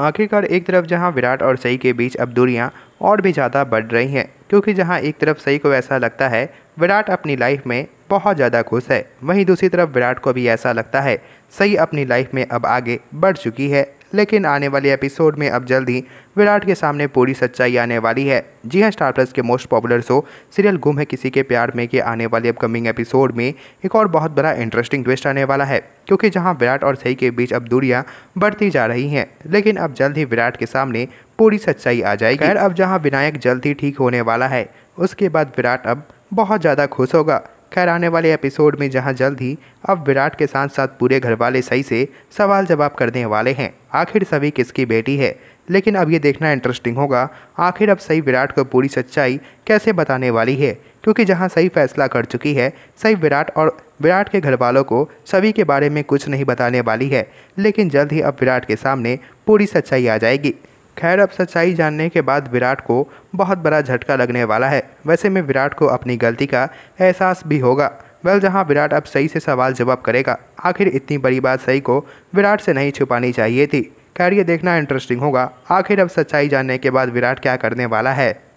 आखिरकार एक तरफ जहां विराट और सई के बीच अब दूरियाँ और भी ज़्यादा बढ़ रही हैं क्योंकि जहां एक तरफ सई को ऐसा लगता है विराट अपनी लाइफ में बहुत ज़्यादा खुश है वहीं दूसरी तरफ विराट को भी ऐसा लगता है सई अपनी लाइफ में अब आगे बढ़ चुकी है लेकिन आने वाले एपिसोड में अब जल्द ही विराट के सामने पूरी सच्चाई आने वाली है जी हाँ स्टार प्लस के most popular show serial Ghum Hai किसी के प्यार में के आने वाले अपकमिंग एपिसोड में एक और बहुत बड़ा इंटरेस्टिंग ट्विस्ट आने वाला है क्योंकि जहाँ विराट और सही के बीच अब दूरियाँ बढ़ती जा रही हैं लेकिन अब जल्द ही विराट के सामने पूरी सच्चाई आ जाएगी अब जहाँ विनायक जल्द ही ठीक होने वाला है उसके बाद विराट अब बहुत ज़्यादा खुश होगा खैर आने वाले एपिसोड में जहां जल्द ही अब विराट के साथ साथ पूरे घर वाले सही से सवाल जवाब करने वाले हैं आखिर सभी किसकी बेटी है लेकिन अब ये देखना इंटरेस्टिंग होगा आखिर अब सही विराट को पूरी सच्चाई कैसे बताने वाली है क्योंकि जहां सही फैसला कर चुकी है सही विराट और विराट के घर वालों को सभी के बारे में कुछ नहीं बताने वाली है लेकिन जल्द ही अब विराट के सामने पूरी सच्चाई आ जाएगी खैर अब सच्चाई जानने के बाद विराट को बहुत बड़ा झटका लगने वाला है वैसे में विराट को अपनी गलती का एहसास भी होगा वेल जहां विराट अब सही से सवाल जवाब करेगा आखिर इतनी बड़ी बात सही को विराट से नहीं छुपानी चाहिए थी खैर ये देखना इंटरेस्टिंग होगा आखिर अब सच्चाई जानने के बाद विराट क्या करने वाला है